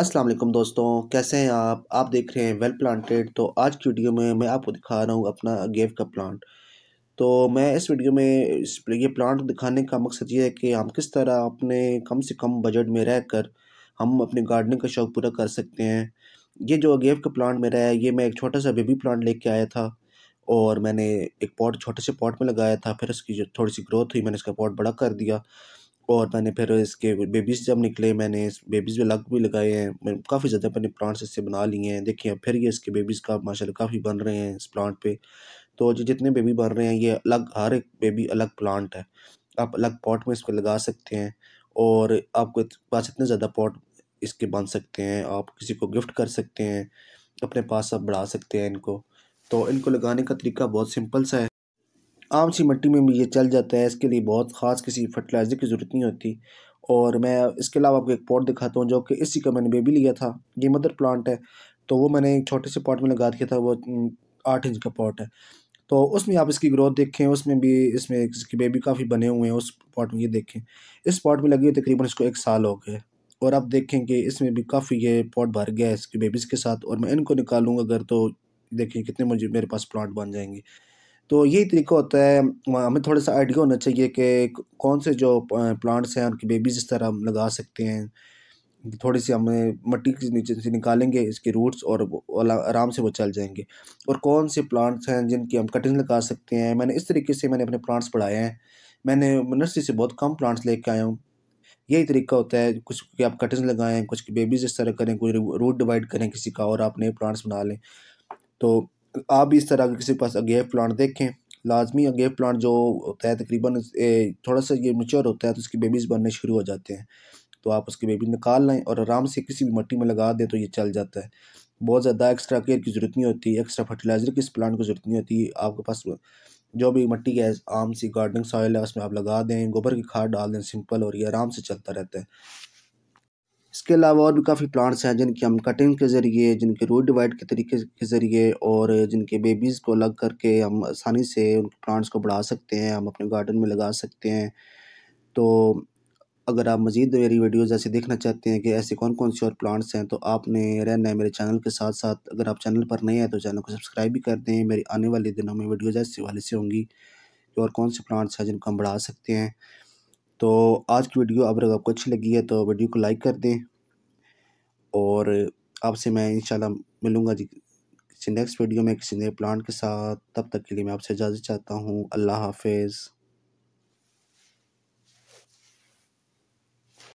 अस्सलाम वालेकुम दोस्तों कैसे हैं आप आप देख रहे हैं वेल प्लांटेड तो आज की वीडियो में मैं आपको दिखा रहा हूँ अपना गेव का प्लांट तो मैं इस वीडियो में इस ये प्लांट दिखाने का मकसद ये है कि हम किस तरह अपने कम से कम बजट में रह कर हम अपने गार्डनिंग का शौक़ पूरा कर सकते हैं ये जो गेव का प्लांट मेरा है ये मैं एक छोटा सा बेबी प्लांट लेके आया था और मैंने एक पॉट छोटे से पॉट में लगाया था फिर उसकी जो थोड़ी सी ग्रोथ हुई मैंने इसका पॉट बड़ा कर दिया और मैंने फिर इसके बेबीज जब निकले मैंने इस बेबीज़ में लग भी लगाए हैं काफ़ी ज़्यादा मैंने प्लांट्स इससे बना लिए हैं देखिए फिर ये इसके बेबीज़ का माशाल्लाह काफ़ी बन रहे हैं इस प्लांट पे तो जो जितने बेबी बन रहे हैं ये अलग हर एक बेबी अलग प्लांट है आप अलग पॉट में इसको लगा सकते हैं और आपको पास इतने ज़्यादा पॉट इसके बन सकते हैं आप किसी को गिफ्ट कर सकते हैं अपने पास आप बढ़ा सकते हैं इनको तो इनको लगाने का तरीका बहुत सिंपल सा है आम सी मिट्टी में भी ये चल जाता है इसके लिए बहुत ख़ास किसी फर्टिलाइज़र की ज़रूरत नहीं होती और मैं इसके अलावा आपको एक पॉट दिखाता हूँ जो कि इसी का मैंने बेबी लिया था ये मदर प्लांट है तो वो मैंने एक छोटे से पॉट में लगा दिया था वो आठ इंच का पॉट है तो उसमें आप इसकी ग्रोथ देखें उसमें भी इसमें इसकी बेबी काफ़ी बने हुए हैं उस पॉट में ये देखें इस पॉट में लगी हुई तकरीबन इसको एक साल हो गए और आप देखें कि इसमें भी काफ़ी ये पॉट भर गया है इसकी बेबीज़ के साथ और मैं इनको निकालूंगा अगर तो देखें कितने मुझे मेरे पास प्लांट बन जाएंगे तो यही तरीका होता है हमें थोड़ा सा आइडिया होना चाहिए कि कौन से जो प्लांट्स हैं उनकी बेबीज इस तरह हम लगा सकते हैं थोड़ी सी हमें मट्टी के नीचे से निकालेंगे इसके रूट्स और आराम से वो चल जाएंगे और कौन से प्लांट्स हैं जिनकी हम कटिंग लगा सकते हैं मैंने इस तरीके से मैंने अपने प्लांट्स पढ़ाए हैं मैंने नर्सरी से बहुत कम प्लांट्स लेके आया हूँ यही तरीका होता है कुछ कि आप कटिंग लगाएं कुछ की बेबीज इस तरह करें कोई रूट डिवाइड करें किसी का और आप नए प्लांट्स बना लें तो आप भी इस तरह किसी पास अगेव प्लांट देखें लाजमी अगेव प्लांट जो होता है तकरीबन थोड़ा सा ये मच्योर होता है तो उसकी बेबीज़ बनने शुरू हो जाते हैं तो आप उसकी बेबी निकाल लें और आराम से किसी भी मट्टी में लगा दें तो ये चल जाता है बहुत ज़्यादा एक्स्ट्रा केयर की ज़रूरत नहीं होती एक्स्ट्रा फर्टिलाइज़र की इस प्लांट की ज़रूरत नहीं होती आपके पास जो भी मट्टी के आम सी गार्डनिंग सॉइल है उसमें आप लगा दें गोबर की खाद डाल दें सिंपल और ये आराम से चलता रहता है इसके अलावा और भी काफ़ी प्लांट्स हैं जिनकी हम कटिंग के ज़रिए जिनके रूट डिवाइड के तरीके के ज़रिए और जिनके बेबीज़ को अलग करके हम आसानी से उनके प्लांट्स को बढ़ा सकते हैं हम अपने गार्डन में लगा सकते हैं तो अगर आप मज़ीद मेरी वीडियोज़ ऐसे देखना चाहते हैं कि ऐसे कौन कौन से और प्लांट्स हैं तो आपने रहना है मेरे चैनल के साथ साथ अगर आप चैनल पर नए हैं तो चैनल को सब्सक्राइब भी कर दें मेरे आने वाले दिनों में वीडियोज़ ऐसे वाले से होंगी कि और कौन से प्लांट्स हैं जिनको हम बढ़ा सकते हैं तो आज की वीडियो अब अगर आपको अच्छी लगी है तो वीडियो को लाइक कर दें और आपसे मैं इंशाल्लाह मिलूँगा जी किसी नेक्स्ट वीडियो में किसी नए प्लांट के साथ तब तक के लिए मैं आपसे इजाज़त चाहता हूँ अल्लाह हाफिज़